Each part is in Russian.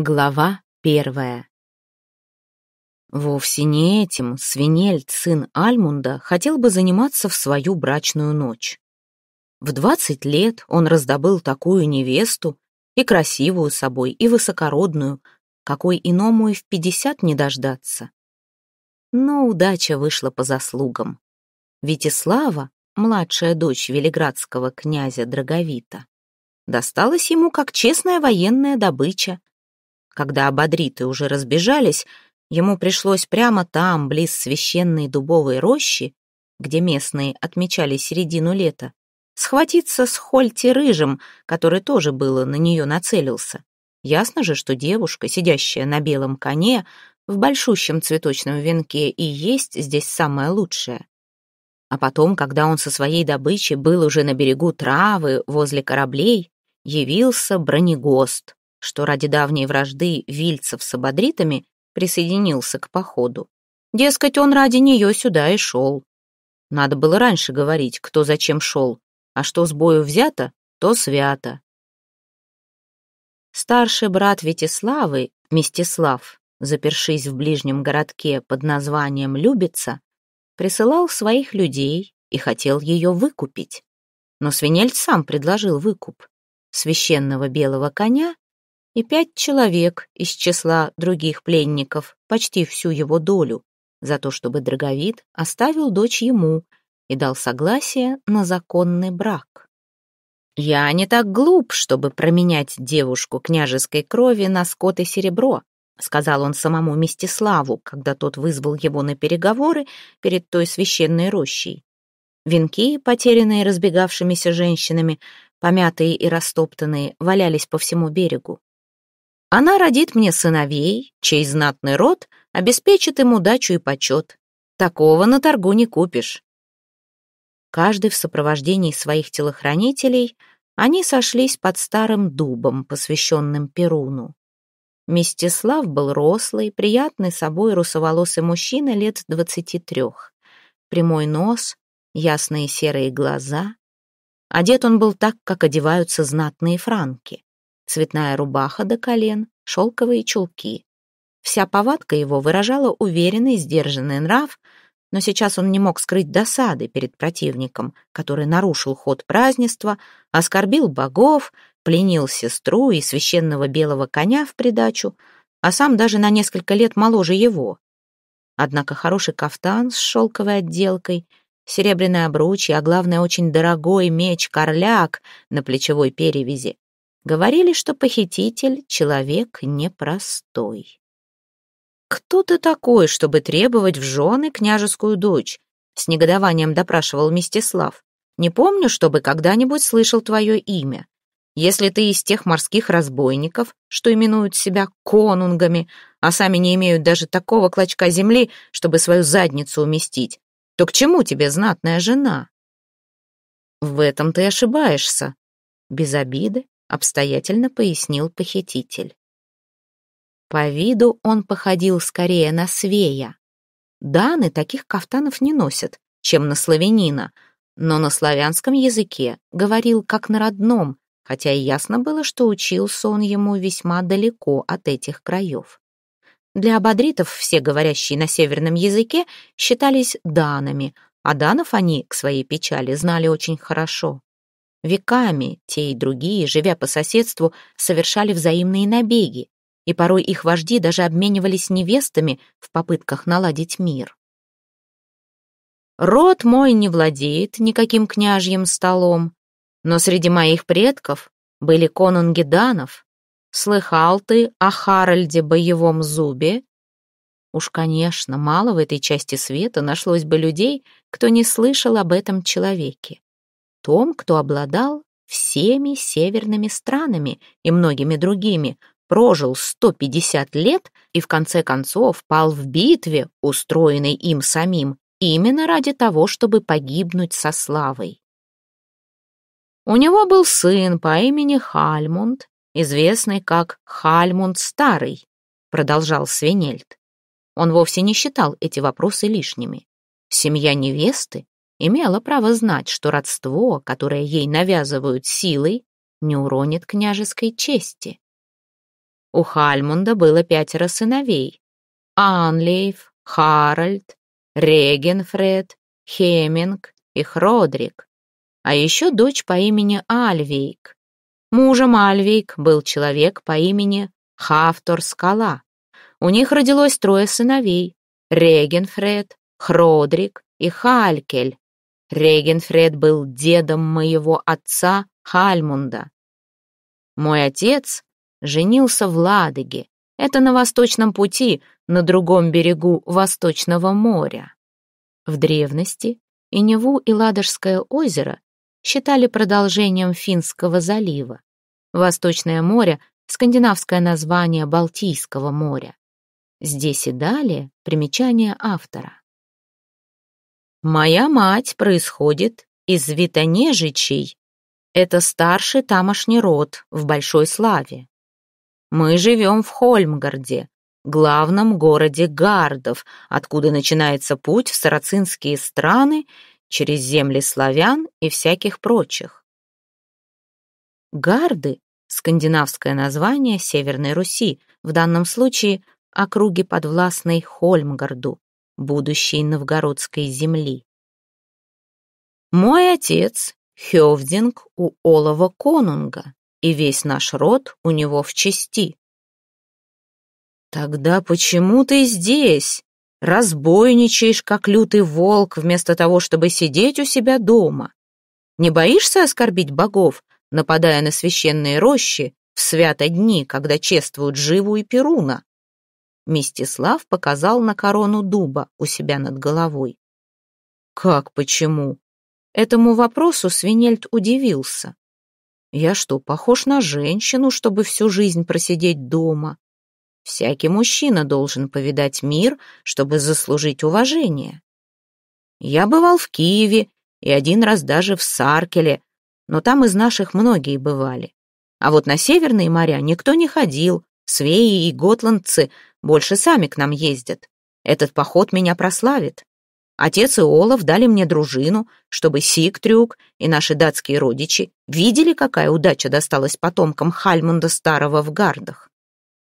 Глава первая Вовсе не этим Свинельт, сын Альмунда, хотел бы заниматься в свою брачную ночь. В двадцать лет он раздобыл такую невесту, и красивую собой, и высокородную, какой иному и в пятьдесят не дождаться. Но удача вышла по заслугам. Витислава, младшая дочь велиградского князя Драговита, досталась ему как честная военная добыча, когда ободриты уже разбежались, ему пришлось прямо там, близ священной дубовой рощи, где местные отмечали середину лета, схватиться с Хольти Рыжим, который тоже было на нее нацелился. Ясно же, что девушка, сидящая на белом коне, в большущем цветочном венке и есть здесь самое лучшее. А потом, когда он со своей добычей был уже на берегу травы, возле кораблей, явился бронегост, что ради давней вражды Вильцев с ободритами присоединился к походу. Дескать, он ради нее сюда и шел. Надо было раньше говорить, кто зачем шел, а что с бою взято, то свято. Старший брат Вятиславы, Мстислав, запершись в ближнем городке под названием Любица, присылал своих людей и хотел ее выкупить. Но свинельц сам предложил выкуп священного белого коня и пять человек из числа других пленников, почти всю его долю, за то, чтобы Драговид оставил дочь ему и дал согласие на законный брак. «Я не так глуп, чтобы променять девушку княжеской крови на скот и серебро», сказал он самому Мстиславу, когда тот вызвал его на переговоры перед той священной рощей. Венки, потерянные разбегавшимися женщинами, помятые и растоптанные, валялись по всему берегу. Она родит мне сыновей, чей знатный род обеспечит им удачу и почет. Такого на торгу не купишь. Каждый в сопровождении своих телохранителей они сошлись под старым дубом, посвященным Перуну. Мстислав был рослый, приятный собой русоволосый мужчина лет двадцати трех. Прямой нос, ясные серые глаза. Одет он был так, как одеваются знатные франки цветная рубаха до колен, шелковые чулки. Вся повадка его выражала уверенный, сдержанный нрав, но сейчас он не мог скрыть досады перед противником, который нарушил ход празднества, оскорбил богов, пленил сестру и священного белого коня в придачу, а сам даже на несколько лет моложе его. Однако хороший кафтан с шелковой отделкой, серебряное обручье, а главное, очень дорогой меч-корляк на плечевой перевязи Говорили, что похититель — человек непростой. «Кто ты такой, чтобы требовать в жены княжескую дочь?» — с негодованием допрашивал Мстислав. «Не помню, чтобы когда-нибудь слышал твое имя. Если ты из тех морских разбойников, что именуют себя конунгами, а сами не имеют даже такого клочка земли, чтобы свою задницу уместить, то к чему тебе знатная жена?» «В этом ты ошибаешься», — без обиды обстоятельно пояснил похититель. По виду он походил скорее на свея. Даны таких кафтанов не носят, чем на славянина, но на славянском языке говорил как на родном, хотя и ясно было, что учился он ему весьма далеко от этих краев. Для абадритов все говорящие на северном языке считались данами, а данов они, к своей печали, знали очень хорошо. Веками те и другие, живя по соседству, совершали взаимные набеги, и порой их вожди даже обменивались невестами в попытках наладить мир. Род мой не владеет никаким княжьим столом, но среди моих предков были конунги данов. Слыхал ты о Харальде Боевом Зубе? Уж, конечно, мало в этой части света нашлось бы людей, кто не слышал об этом человеке том, кто обладал всеми северными странами и многими другими, прожил 150 лет и в конце концов пал в битве, устроенной им самим, именно ради того, чтобы погибнуть со славой. У него был сын по имени Хальмунд, известный как Хальмунд Старый, продолжал Свенельд. Он вовсе не считал эти вопросы лишними. Семья невесты имела право знать, что родство, которое ей навязывают силой, не уронит княжеской чести. У Хальмунда было пятеро сыновей. Анлейф, Харальд, Регенфред, Хеминг и Хродрик. А еще дочь по имени Альвейк. Мужем Альвейк был человек по имени Хавтор Скала. У них родилось трое сыновей — Регенфред, Хродрик и Халькель. Регенфред был дедом моего отца Хальмунда. Мой отец женился в Ладоге. Это на восточном пути, на другом берегу Восточного моря. В древности и Неву, и Ладожское озеро считали продолжением Финского залива. Восточное море — скандинавское название Балтийского моря. Здесь и далее примечание автора. Моя мать происходит из Витонежичей. Это старший тамошний род в большой славе. Мы живем в Хольмгарде, главном городе Гардов, откуда начинается путь в сарацинские страны через земли славян и всяких прочих. Гарды — скандинавское название Северной Руси, в данном случае округи подвластной Хольмгарду будущей новгородской земли. Мой отец — Хёвдинг у Олова Конунга, и весь наш род у него в чести. Тогда почему ты здесь? Разбойничаешь, как лютый волк, вместо того, чтобы сидеть у себя дома. Не боишься оскорбить богов, нападая на священные рощи в свято дни, когда чествуют Живу и Перуна? Мстислав показал на корону дуба у себя над головой. «Как почему?» Этому вопросу Свинельд удивился. «Я что, похож на женщину, чтобы всю жизнь просидеть дома? Всякий мужчина должен повидать мир, чтобы заслужить уважение. Я бывал в Киеве и один раз даже в Саркеле, но там из наших многие бывали. А вот на северные моря никто не ходил, Свеи и готландцы больше сами к нам ездят. Этот поход меня прославит. Отец и Олаф дали мне дружину, чтобы Сигтрюк и наши датские родичи видели, какая удача досталась потомкам Хальмунда Старого в гардах.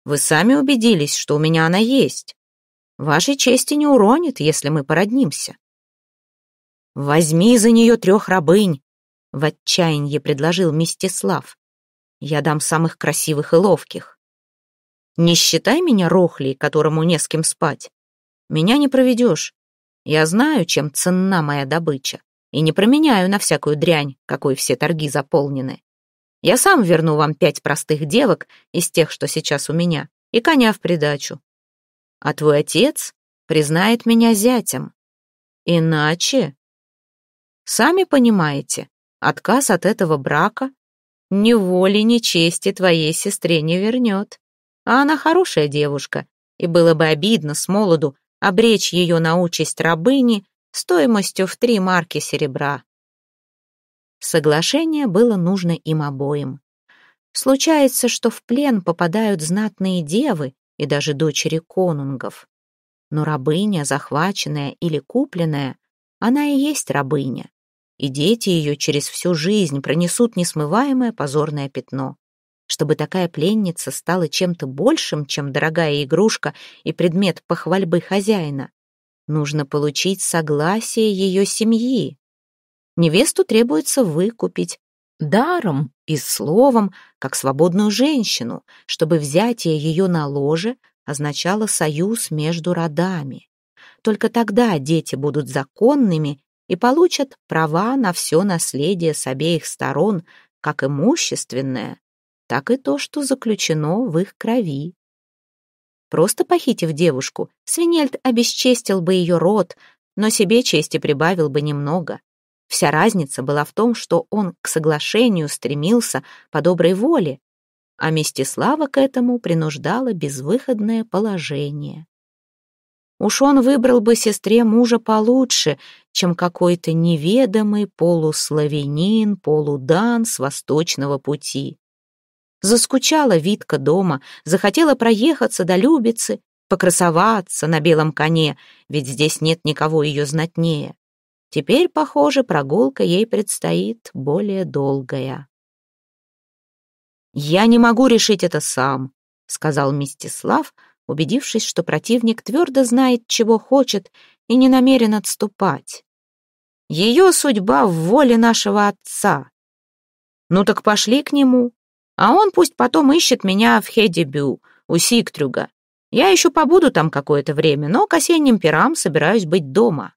Вы сами убедились, что у меня она есть. Вашей чести не уронит, если мы породнимся. Возьми за нее трех рабынь, — в отчаянии предложил Мстислав. Я дам самых красивых и ловких. Не считай меня рохлей, которому не с кем спать. Меня не проведешь. Я знаю, чем ценна моя добыча, и не променяю на всякую дрянь, какой все торги заполнены. Я сам верну вам пять простых девок из тех, что сейчас у меня, и коня в придачу. А твой отец признает меня зятем. Иначе... Сами понимаете, отказ от этого брака ни воли, ни чести твоей сестре не вернет. А она хорошая девушка, и было бы обидно с молоду обречь ее на участь рабыни стоимостью в три марки серебра. Соглашение было нужно им обоим. Случается, что в плен попадают знатные девы и даже дочери конунгов. Но рабыня, захваченная или купленная, она и есть рабыня, и дети ее через всю жизнь пронесут несмываемое позорное пятно чтобы такая пленница стала чем-то большим, чем дорогая игрушка и предмет похвальбы хозяина. Нужно получить согласие ее семьи. Невесту требуется выкупить даром и словом, как свободную женщину, чтобы взятие ее на ложе означало союз между родами. Только тогда дети будут законными и получат права на все наследие с обеих сторон, как имущественное, так и то, что заключено в их крови. Просто похитив девушку, Свинельд обесчестил бы ее род, но себе чести прибавил бы немного. Вся разница была в том, что он к соглашению стремился по доброй воле, а Мстислава к этому принуждала безвыходное положение. Уж он выбрал бы сестре мужа получше, чем какой-то неведомый полуславянин, полудан с восточного пути. Заскучала Витка дома, захотела проехаться до Любицы, покрасоваться на белом коне, ведь здесь нет никого ее знатнее. Теперь, похоже, прогулка ей предстоит более долгая. «Я не могу решить это сам», — сказал Мстислав, убедившись, что противник твердо знает, чего хочет, и не намерен отступать. «Ее судьба в воле нашего отца». «Ну так пошли к нему», а он пусть потом ищет меня в Хедебю, у Сиктрюга. Я еще побуду там какое-то время, но к осенним пирам собираюсь быть дома.